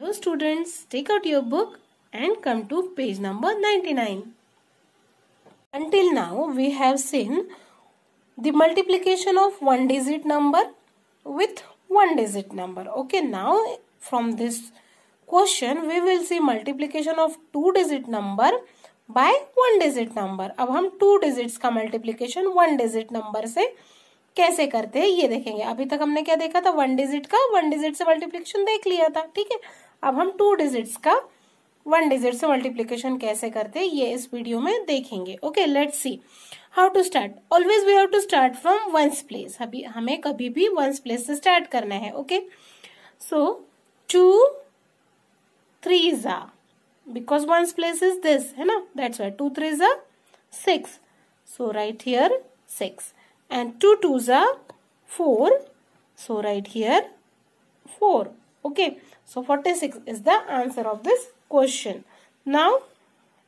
Hello students, take out your book and come to page number 99. Until now, we have seen the multiplication of one digit number with one digit number. Okay, now from this question, we will see multiplication of two digit number by one digit number अब हम two digits का multiplication one digit number से कैसे करते हैं ये देखेंगे अभी तक हमने क्या देखा था वन डिजिट का वन डिजिट से मल्टीप्लीकेशन देख लिया था ठीक है अब हम टू डिजिट्स का वन डिजिट से मल्टीप्लीकेशन कैसे करते हैं ये इस वीडियो में देखेंगे okay let see how to start always we have to start from ones place अभी हमें कभी भी वंस प्लेस से स्टार्ट करना है ओके सो टू थ्री जा because ones place is this है ना दैट्स वाई टू थ्री जा six right here six and two two 2s are four so right here four Okay. So 46 is the answer of this question. Now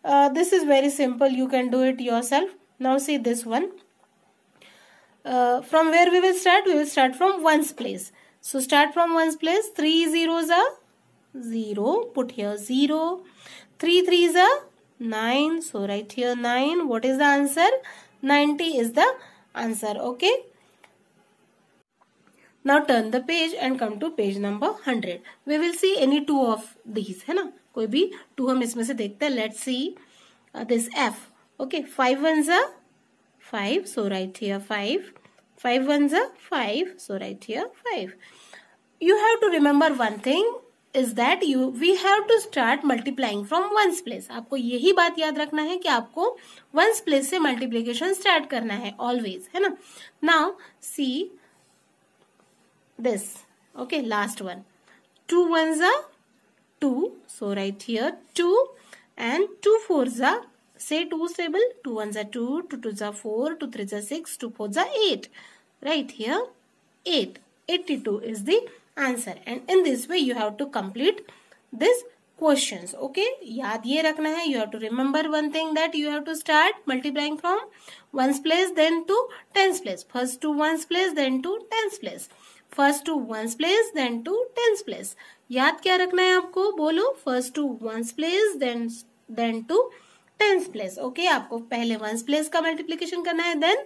uh, this is very simple. You can do it yourself. Now see this one. Uh, from where we will start? We will start from ones place. So start from ones place. Three zeros are 0. Put here 0. Three threes are 9. So write here 9. What is the answer? 90 is the answer. Okay. Now turn the page and come to page number hundred we will see any two of these है ना कोई भी to हम इसमें से देखते हैं let see this F okay five one ज five so right here five five one ज five so right here five you have to remember one thing is that you we have to start multiplying from ones place आपको यही बात याद रखना है कि आपको वंस प्लेस से मल्टीप्लीकेशन स्टार्ट करना है ऑलवेज है ना now see this. Okay, last one. 2 ones are 2. So right here 2 and 2 fours are say 2 stable. 2 ones are 2, 2 twos are 4, 2 threes are 6, 2 fours are 8. Right here 8. 82 is the answer. And in this way you have to complete this questions okay yaad ye रखना hai you have to remember one thing that you have to start multiplying from ones place then to tens place first to ones place then to tens place first to ones place then to tens place याद क्या रखना है आपको बोलो first to ones place then then to tens place okay आपको पहले ones place का multiplication करना है देन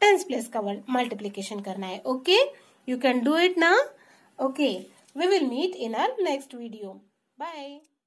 टेंस प्लेस का मल्टीप्लीकेशन करना है okay you can do it ना okay we will meet in our next video bye